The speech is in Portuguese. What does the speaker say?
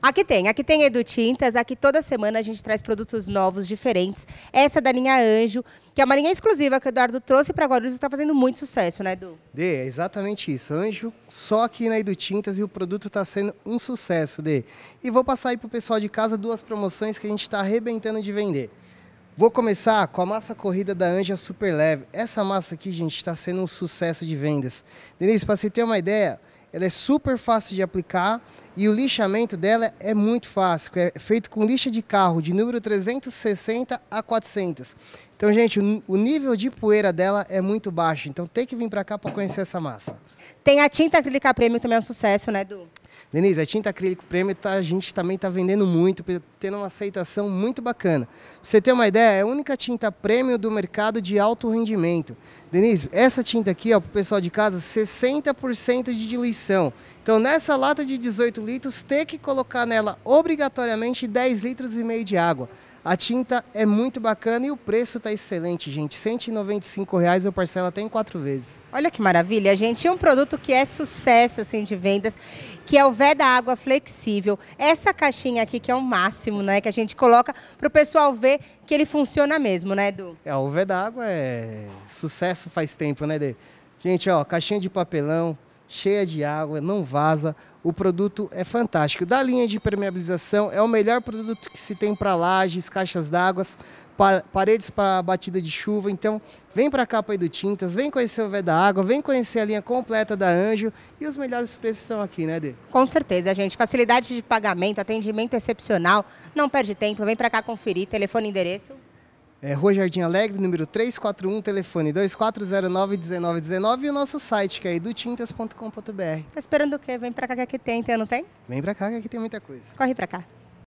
Aqui tem, aqui tem Edu Tintas. aqui toda semana a gente traz produtos novos, diferentes. Essa é da linha Anjo, que é uma linha exclusiva que o Eduardo trouxe para Guarulhos e está fazendo muito sucesso, né, Edu? Dê, é exatamente isso. Anjo só aqui na Edu Tintas e o produto está sendo um sucesso, Dê. E vou passar aí para o pessoal de casa duas promoções que a gente está arrebentando de vender. Vou começar com a massa corrida da Anja Super Leve. Essa massa aqui, gente, está sendo um sucesso de vendas. Denise, para você ter uma ideia, ela é super fácil de aplicar, e o lixamento dela é muito fácil, é feito com lixa de carro de número 360 a 400. Então, gente, o, nível de poeira dela é muito baixo, então tem que vir para cá para conhecer essa massa. Tem a tinta acrílica prêmio também é um sucesso, né, Edu? Denise, a tinta acrílica prêmio tá, a gente também está vendendo muito, tendo uma aceitação muito bacana. Pra você ter uma ideia, é a única tinta prêmio do mercado de alto rendimento. Denise, essa tinta aqui, ó, pro pessoal de casa, 60% de diluição. Então, nessa lata de 18 litros, ter que colocar nela obrigatoriamente 10 litros e meio de água. A tinta é muito bacana e o preço está excelente, gente. R$ reais eu parcelo até em quatro vezes. Olha que maravilha, gente. É um produto que é sucesso assim de vendas, que é o Veda Água Flexível. Essa caixinha aqui que é o máximo, né? Que a gente coloca para o pessoal ver que ele funciona mesmo, né, Edu? É, o Veda Água é sucesso faz tempo, né, Dê? Gente, ó, caixinha de papelão, cheia de água, não vaza. O produto é fantástico. Da linha de permeabilização, é o melhor produto que se tem para lajes, caixas d'água, paredes para batida de chuva. Então, vem para a capa do Tintas, vem conhecer o Vé da Água, vem conhecer a linha completa da Anjo e os melhores preços estão aqui, né, Dê? Com certeza, gente. Facilidade de pagamento, atendimento excepcional. Não perde tempo, vem para cá conferir. Telefone e endereço. É, Rua Jardim Alegre, número 341, telefone 2409-1919 e o nosso site, que é edutintas.com.br. Tá esperando o quê? Vem pra cá que aqui tem, então não tem? Vem pra cá que aqui tem muita coisa. Corre pra cá.